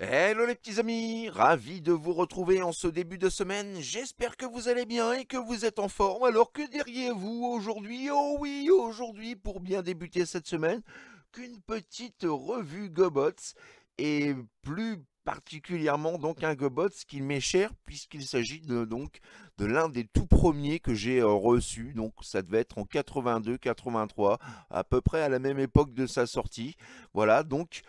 Hello les petits amis, ravi de vous retrouver en ce début de semaine, j'espère que vous allez bien et que vous êtes en forme, alors que diriez-vous aujourd'hui, oh oui aujourd'hui pour bien débuter cette semaine, qu'une petite revue Gobots, et plus particulièrement donc un Gobots qui m'est cher puisqu'il s'agit donc de l'un des tout premiers que j'ai euh, reçu donc ça devait être en 82-83 à peu près à la même époque de sa sortie voilà donc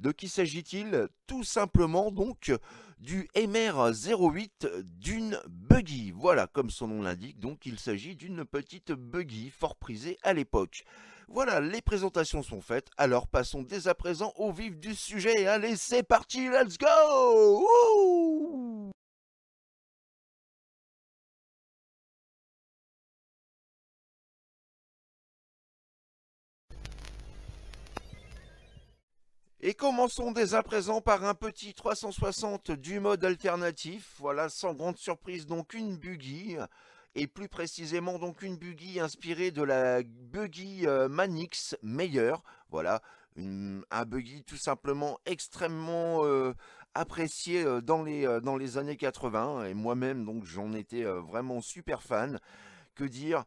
de qui s'agit-il Tout simplement donc du MR08 d'une buggy. Voilà, comme son nom l'indique, donc il s'agit d'une petite buggy fort prisée à l'époque. Voilà, les présentations sont faites, alors passons dès à présent au vif du sujet. Allez, c'est parti, let's go Et commençons dès à présent par un petit 360 du mode alternatif, voilà sans grande surprise donc une buggy, et plus précisément donc une buggy inspirée de la buggy euh, Manix Meilleur, voilà une, un buggy tout simplement extrêmement euh, apprécié euh, dans les, dans les années 80, et moi-même donc j'en étais vraiment super fan, que dire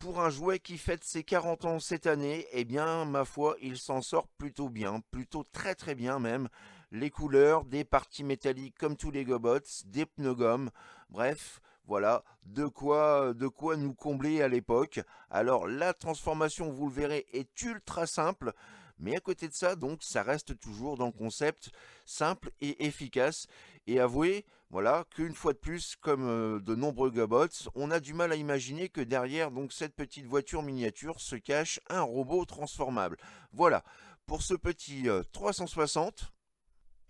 pour un jouet qui fête ses 40 ans cette année, eh bien, ma foi, il s'en sort plutôt bien, plutôt très très bien même. Les couleurs, des parties métalliques comme tous les gobots, des pneus bref, voilà, de quoi, de quoi nous combler à l'époque. Alors, la transformation, vous le verrez, est ultra simple, mais à côté de ça, donc, ça reste toujours dans le concept simple et efficace et avouer voilà, qu'une fois de plus, comme euh, de nombreux gobots, on a du mal à imaginer que derrière donc, cette petite voiture miniature se cache un robot transformable. Voilà, pour ce petit 360, euh,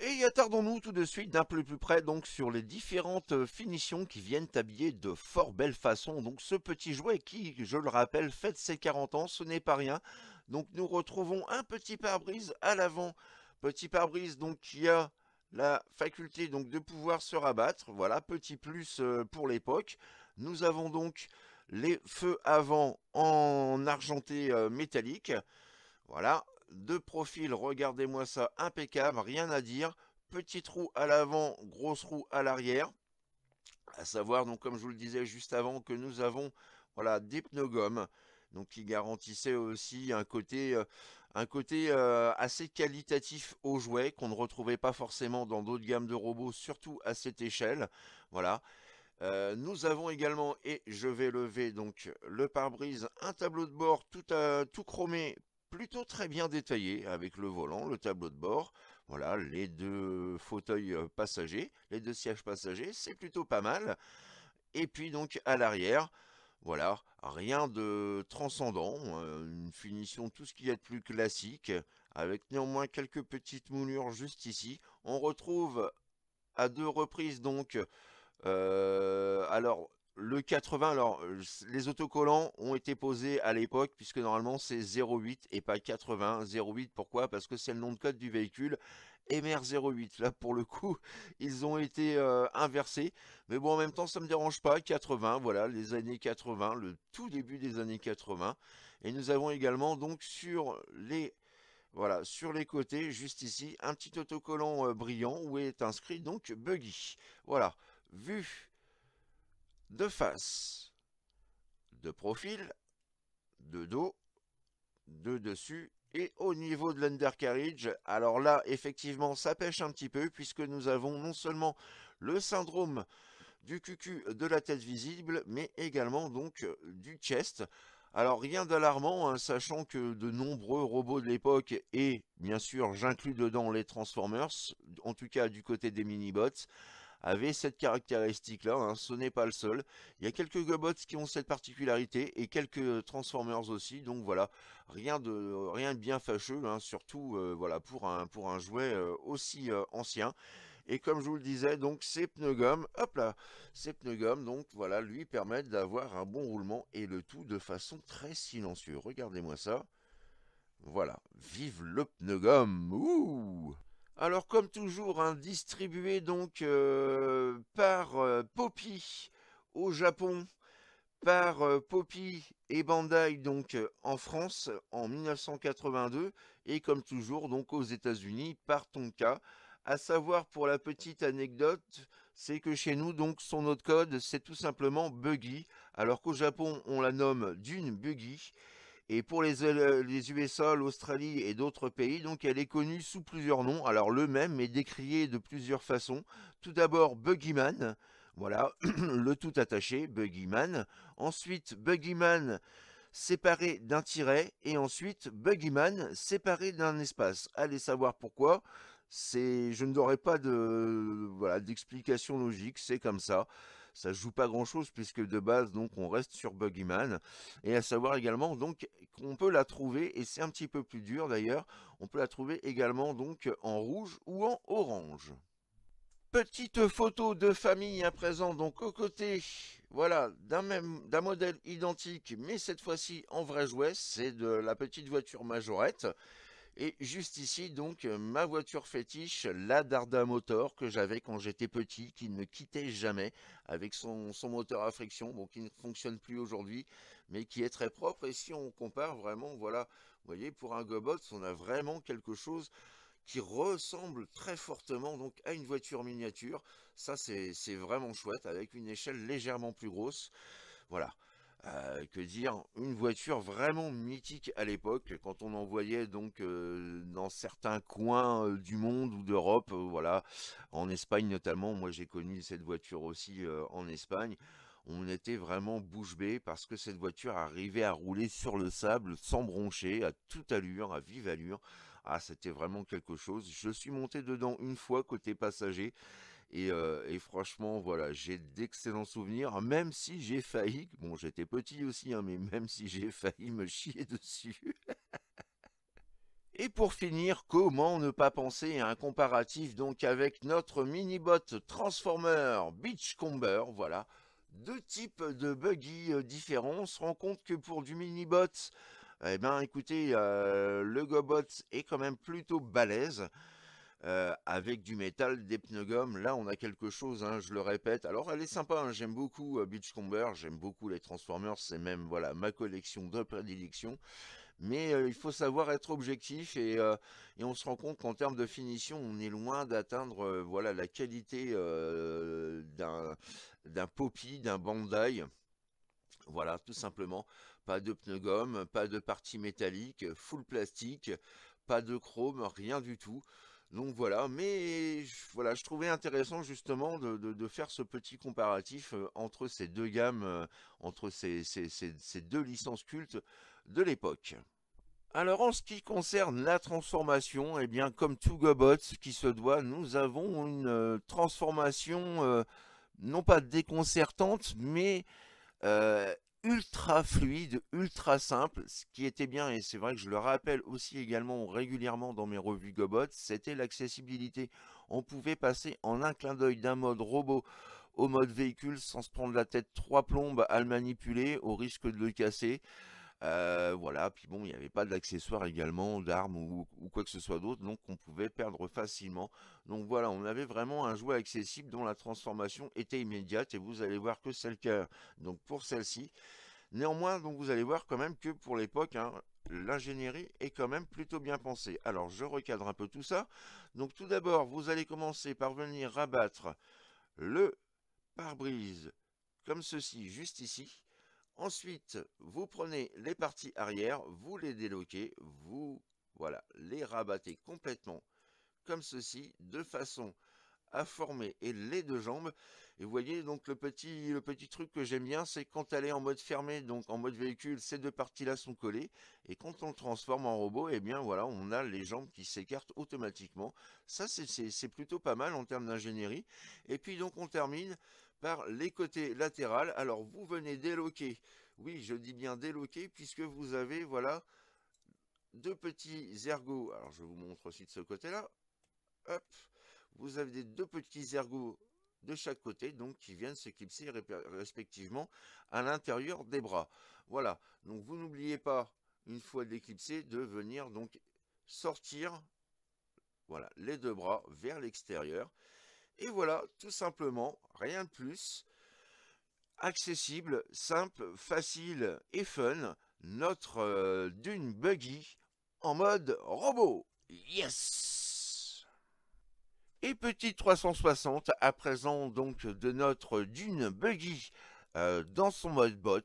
et attardons-nous tout de suite d'un peu plus près donc sur les différentes euh, finitions qui viennent habiller de fort belle façon donc ce petit jouet qui, je le rappelle, fête ses 40 ans, ce n'est pas rien. Donc nous retrouvons un petit pare-brise à l'avant, petit pare-brise donc qui a la faculté donc de pouvoir se rabattre. Voilà, petit plus euh, pour l'époque. Nous avons donc les feux avant en argenté euh, métallique. Voilà, de profil, regardez-moi ça, impeccable, rien à dire. Petite roue à l'avant, grosse roue à l'arrière. À savoir, donc comme je vous le disais juste avant, que nous avons voilà, des pneus donc qui garantissait aussi un côté, un côté assez qualitatif aux jouets qu'on ne retrouvait pas forcément dans d'autres gammes de robots, surtout à cette échelle. Voilà. nous avons également, et je vais lever donc le pare-brise, un tableau de bord tout, tout chromé, plutôt très bien détaillé, avec le volant, le tableau de bord, voilà, les deux fauteuils passagers, les deux sièges passagers, c'est plutôt pas mal. Et puis donc à l'arrière, voilà, Rien de transcendant, hein, une finition tout ce qu'il y a de plus classique, avec néanmoins quelques petites moulures juste ici. On retrouve à deux reprises donc, euh, alors le 80, alors les autocollants ont été posés à l'époque puisque normalement c'est 08 et pas 80. 08 pourquoi Parce que c'est le nom de code du véhicule MR08. Là, pour le coup, ils ont été euh, inversés. Mais bon, en même temps, ça ne me dérange pas. 80, voilà, les années 80, le tout début des années 80. Et nous avons également, donc, sur les... Voilà, sur les côtés, juste ici, un petit autocollant euh, brillant où est inscrit donc Buggy. Voilà, vue de face, de profil, de dos, de dessus et au niveau de l'undercarriage, alors là, effectivement, ça pêche un petit peu, puisque nous avons non seulement le syndrome du cucu de la tête visible, mais également donc euh, du chest. Alors rien d'alarmant, hein, sachant que de nombreux robots de l'époque, et bien sûr, j'inclus dedans les Transformers, en tout cas du côté des minibots, avait cette caractéristique-là, hein. ce n'est pas le seul. Il y a quelques Gobots qui ont cette particularité et quelques Transformers aussi, donc voilà, rien de, rien de bien fâcheux, hein. surtout euh, voilà, pour, un, pour un jouet euh, aussi euh, ancien. Et comme je vous le disais, donc ces pneus gomme, hop là, ces pneus donc voilà, lui permettent d'avoir un bon roulement et le tout de façon très silencieuse. Regardez-moi ça. Voilà, vive le pneu gomme alors comme toujours, hein, distribué donc euh, par euh, Poppy au Japon, par euh, Poppy et Bandai donc en France en 1982 et comme toujours donc aux États-Unis par Tonka. À savoir pour la petite anecdote, c'est que chez nous donc son autre code c'est tout simplement Buggy, alors qu'au Japon on la nomme Dune Buggy et pour les, USA, euh, l'Australie et d'autres pays, donc elle est connue sous plusieurs noms. Alors le même est décrié de plusieurs façons. Tout d'abord Buggyman, voilà, le tout attaché, Buggyman. Ensuite Buggyman séparé d'un tiret et ensuite Buggyman séparé d'un espace. Allez savoir pourquoi. je ne donnerai pas de, d'explication logique, c'est comme ça ça joue pas grand chose puisque de base donc on reste sur Buggyman et à savoir également donc qu'on peut la trouver et c'est un petit peu plus dur d'ailleurs on peut la trouver également donc en rouge ou en orange. Petite photo de famille à présent, donc aux côtés, voilà, d'un d'un modèle identique, mais cette fois-ci en vrai jouet, c'est de la petite voiture majorette. Et juste ici, donc, euh, ma voiture fétiche, la Darda Motor, que j'avais quand j'étais petit, qui ne quittait jamais, avec son, moteur à friction, bon, qui ne fonctionne plus aujourd'hui, mais qui est très propre. Et si on compare vraiment, voilà, vous voyez, pour un Gobot, on a vraiment quelque chose qui ressemble très fortement donc à une voiture miniature. Ça, c'est vraiment chouette, avec une échelle légèrement plus grosse. Voilà. Euh, que dire, une voiture vraiment mythique à l'époque, quand on en voyait donc euh, dans certains coins euh, du monde ou d'Europe, voilà, en Espagne notamment, moi j'ai connu cette voiture aussi en Espagne, on était vraiment bouche bée parce que cette voiture arrivait à rouler sur le sable sans broncher, à toute allure, à vive allure, ah c'était vraiment quelque chose, je suis monté dedans une fois côté passager, et, franchement, voilà, j'ai d'excellents souvenirs, même si j'ai failli, bon j'étais petit aussi, hein, mais même si j'ai failli me chier dessus. Et pour finir, comment ne pas penser à un comparatif donc avec notre mini-bot Transformer Beachcomber, voilà. Deux types de buggy différents, on se rend compte que pour du mini-bot, eh ben écoutez, le GoBot est quand même plutôt balèze. Euh, avec du métal, des pneus gommes. Là, on a quelque chose, hein, je le répète. Alors, elle est sympa, hein, j'aime beaucoup euh, Beachcomber, j'aime beaucoup les Transformers, c'est même voilà ma collection de prédilection. Mais euh, il faut savoir être objectif et, on se rend compte qu'en termes de finition, on est loin d'atteindre voilà la qualité d'un Poppy, d'un Bandai. Voilà, tout simplement. Pas de pneus gomme, pas de parties métalliques, full plastique, pas de chrome, rien du tout. Donc voilà, mais je, voilà, je trouvais intéressant justement de, faire ce petit comparatif euh, entre ces deux gammes, euh, entre ces, deux licences cultes de l'époque. Alors en ce qui concerne la transformation, eh bien comme tout Gobot qui se doit, nous avons une euh, transformation non pas déconcertante, mais ultra fluide, ultra simple. Ce qui était bien, et c'est vrai que je le rappelle aussi également régulièrement dans mes revues Gobot, c'était l'accessibilité. On pouvait passer en un clin d'œil d'un mode robot au mode véhicule sans se prendre la tête trois plombes à le manipuler au risque de le casser. Euh, voilà, puis bon, il n'y avait pas d'accessoires également, d'armes ou, quoi que ce soit d'autre, donc on pouvait perdre facilement. Donc voilà, on avait vraiment un jouet accessible dont la transformation était immédiate, et vous allez voir que c'est le cas. Donc pour celle-ci, néanmoins, donc vous allez voir quand même que pour l'époque, hein, l'ingénierie est quand même plutôt bien pensée. Alors je recadre un peu tout ça. Donc tout d'abord, vous allez commencer par venir rabattre le pare-brise comme ceci, juste ici. Ensuite, vous prenez les parties arrière, vous les déloquez, vous voilà, les rabattez complètement comme ceci, de façon à former les deux jambes. Et vous voyez donc le petit, le petit truc que j'aime bien, c'est quand elle est en mode fermé, donc en mode véhicule, ces deux parties-là sont collées. Et quand on le transforme en robot, eh bien voilà, on a les jambes qui s'écartent automatiquement. Ça, c'est plutôt pas mal en termes d'ingénierie. Et puis donc on termine par les côtés latérales. Alors vous venez déloquer, oui je dis bien déloquer puisque vous avez voilà deux petits ergots. Alors je vous montre aussi de ce côté là. Hop, vous avez deux petits ergots de chaque côté, donc qui viennent se clipser respectivement à l'intérieur des bras. Voilà, donc vous n'oubliez pas, une fois déclipsé de venir donc sortir voilà, les deux bras vers l'extérieur. Et voilà, tout simplement, rien de plus. Accessible, simple, facile et fun, notre euh, Dune Buggy en mode robot. Yes Et petit 360, à présent donc de notre Dune Buggy euh, dans son mode bot,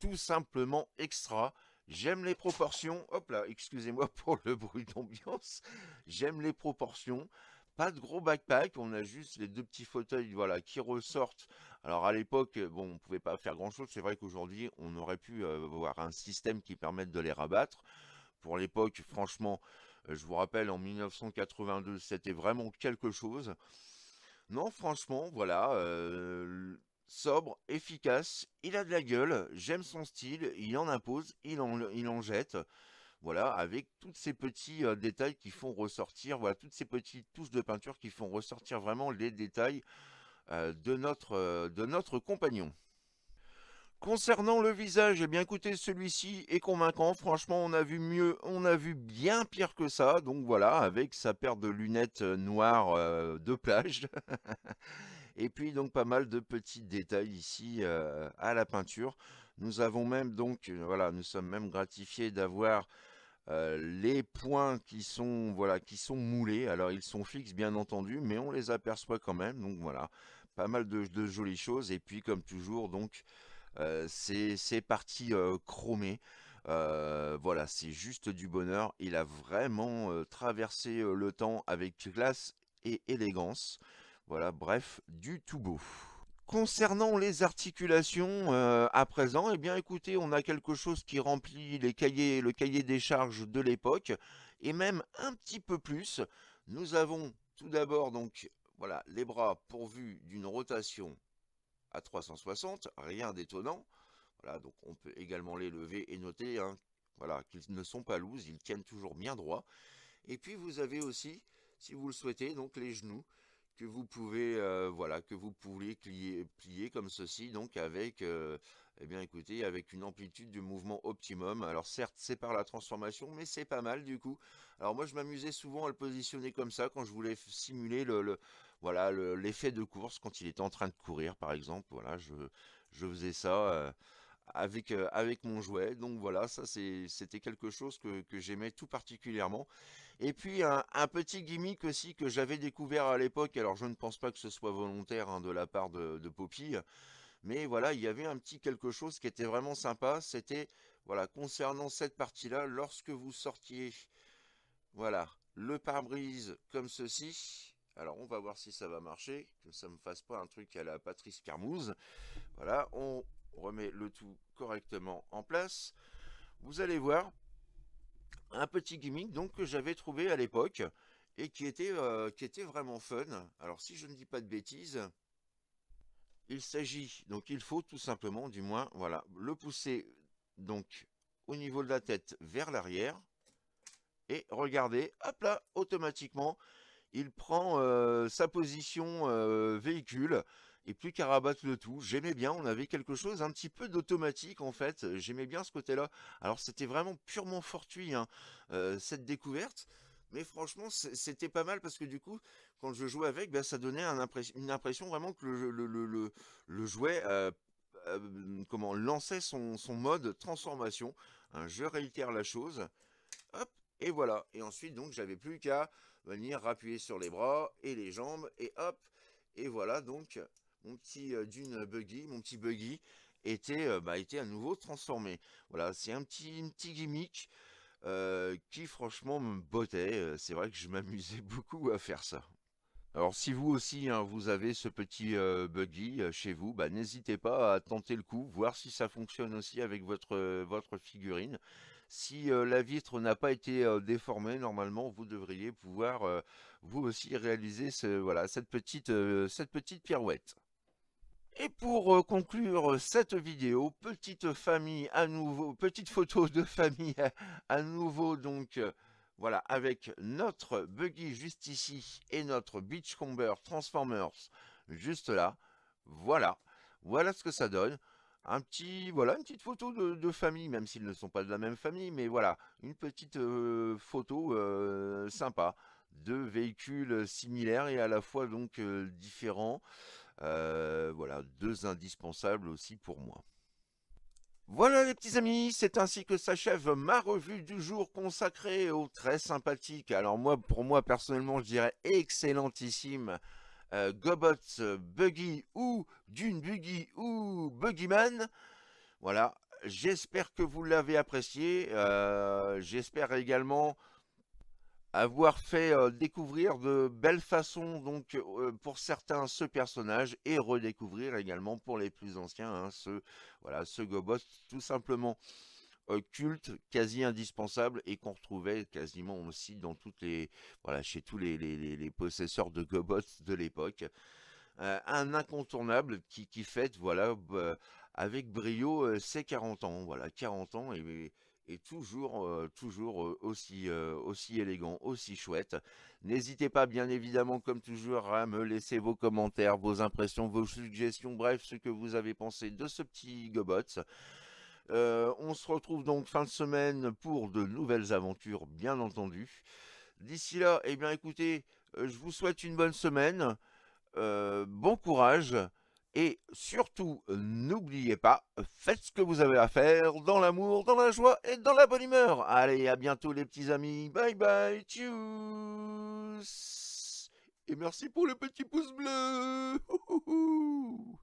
tout simplement extra. J'aime les proportions, hop là, excusez-moi pour le bruit d'ambiance, j'aime les proportions, pas de gros backpack, on a juste les deux petits fauteuils voilà, qui ressortent. Alors à l'époque, euh, bon, on pouvait pas faire grand-chose. C'est vrai qu'aujourd'hui, on aurait pu avoir un système qui permette de les rabattre. Pour l'époque, franchement, euh, je vous rappelle, en 1982, c'était vraiment quelque chose. Non, franchement, voilà, sobre, efficace, il a de la gueule, j'aime son style, il en impose, il il en jette voilà, avec tous ces petits euh, détails qui font ressortir, voilà, toutes ces petites touches de peinture qui font ressortir vraiment les détails euh, de, notre, euh, de notre compagnon. Concernant le visage, eh bien écoutez, celui-ci est convaincant. Franchement, on a vu mieux, on a vu bien pire que ça. Donc voilà, avec sa paire de lunettes noires de plage. Et puis donc pas mal de petits détails ici à la peinture. Nous avons même donc, voilà, nous sommes même gratifiés d'avoir euh, les points qui sont voilà qui sont moulés, alors ils sont fixes bien entendu, mais on les aperçoit quand même. Donc voilà, pas mal de, jolies choses. Et puis comme toujours, donc euh, c'est parti euh, chromé. voilà, c'est juste du bonheur. Il a vraiment traversé le temps avec classe et élégance. Voilà, bref, du tout beau. Concernant les articulations, euh, à présent, eh bien écoutez, on a quelque chose qui remplit les cahiers, le cahier des charges de l'époque, et même un petit peu plus. Nous avons tout d'abord donc voilà les bras pourvus d'une rotation à 360, rien d'étonnant. Voilà, donc on peut également les lever et noter hein, voilà, qu'ils ne sont pas loose, ils tiennent toujours bien droit. Et puis vous avez aussi, si vous le souhaitez, donc les genoux que vous pouvez euh, voilà que vous pouvez plier, comme ceci donc avec euh, eh bien écoutez avec une amplitude du mouvement optimum alors certes c'est par la transformation mais c'est pas mal du coup alors moi je m'amusais souvent à le positionner comme ça quand je voulais simuler le, l'effet de course quand il était en train de courir par exemple voilà je, je faisais ça euh, avec, avec mon jouet. Donc voilà, ça c'était quelque chose que, j'aimais tout particulièrement. Et puis un, petit gimmick aussi que j'avais découvert à l'époque, alors je ne pense pas que ce soit volontaire hein, de la part de, Poppy, mais voilà, il y avait un petit quelque chose qui était vraiment sympa, c'était, voilà, concernant cette partie-là, lorsque vous sortiez, voilà, le pare-brise comme ceci, alors on va voir si ça va marcher, que ça ne me fasse pas un truc à la Patrice Carmouze, voilà, on, remet le tout correctement en place, vous allez voir un petit gimmick donc que j'avais trouvé à l'époque et qui était, euh, qui était vraiment fun. Alors si je ne dis pas de bêtises, il s'agit, donc il faut tout simplement du moins, voilà, le pousser donc au niveau de la tête vers l'arrière et regardez, hop là, automatiquement, il prend euh, sa position euh, véhicule et plus qu'à rabattre le tout. J'aimais bien, on avait quelque chose un petit peu d'automatique en fait, j'aimais bien ce côté-là. Alors c'était vraiment purement fortuit hein, euh, cette découverte, mais franchement c'était pas mal parce que du coup quand je jouais avec, bah, ça donnait une impression vraiment que le, jouet... Euh, euh, comment lançait son, mode transformation. je réitère la chose. Hop, et voilà. Et ensuite, donc, j'avais plus qu'à venir appuyer sur les bras et les jambes. Et hop, et voilà, donc, mon petit euh, dune euh, buggy, mon petit buggy, euh, bah, était, à nouveau transformé. Voilà, c'est un petit, petit gimmick qui franchement me bottait. C'est vrai que je m'amusais beaucoup à faire ça. Alors si vous aussi hein, vous avez ce petit buggy chez vous, bah, n'hésitez pas à tenter le coup, voir si ça fonctionne aussi avec votre, votre figurine. Si la vitre n'a pas été déformée, normalement vous devriez pouvoir vous aussi réaliser ce, voilà, cette, petite, cette petite pirouette. Et pour euh, conclure euh, cette vidéo, petite famille à nouveau, petite photo de famille à nouveau donc euh, voilà avec notre buggy juste ici et notre Beachcomber Transformers juste là. Voilà, voilà ce que ça donne. Un petit, voilà, une petite photo de, famille, même s'ils ne sont pas de la même famille, mais voilà, une petite photo sympa de véhicules similaires et à la fois donc différents. Euh, voilà, deux indispensables aussi pour moi. Voilà les petits amis, c'est ainsi que s'achève ma revue du jour consacrée au très sympathique, alors moi pour moi personnellement je dirais excellentissime euh, GoBots Buggy ou Dune Buggy ou Buggyman. Voilà, j'espère que vous l'avez apprécié, euh, j'espère également avoir fait découvrir de belles façons donc pour certains ce personnage et redécouvrir également pour les plus anciens hein, ce voilà ce Gobos tout simplement culte, quasi indispensable et qu'on retrouvait quasiment aussi dans toutes les voilà chez tous les, possesseurs de gobots de l'époque. un incontournable qui, qui fête voilà bah, avec brio ses 40 ans voilà 40 ans et, et toujours, euh, toujours euh, aussi, euh, aussi élégant, aussi chouette. N'hésitez pas, bien évidemment, comme toujours, à me laisser vos commentaires, vos impressions, vos suggestions, bref, ce que vous avez pensé de ce petit Gobot. on se retrouve donc fin de semaine pour de nouvelles aventures, bien entendu. D'ici là, eh bien écoutez, je vous souhaite une bonne semaine, bon courage, et surtout, n'oubliez pas, faites ce que vous avez à faire dans l'amour, dans la joie et dans la bonne humeur. Allez, à bientôt les petits amis. Bye bye, tchuss Et merci pour le petit pouce bleu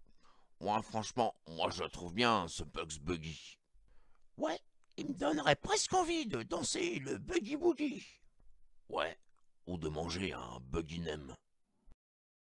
Moi franchement, moi je trouve bien, ce Bugs Buggy. Ouais, il me donnerait presque envie de danser le Buggy Boogie. Ouais, ou de manger un Buggy Nem.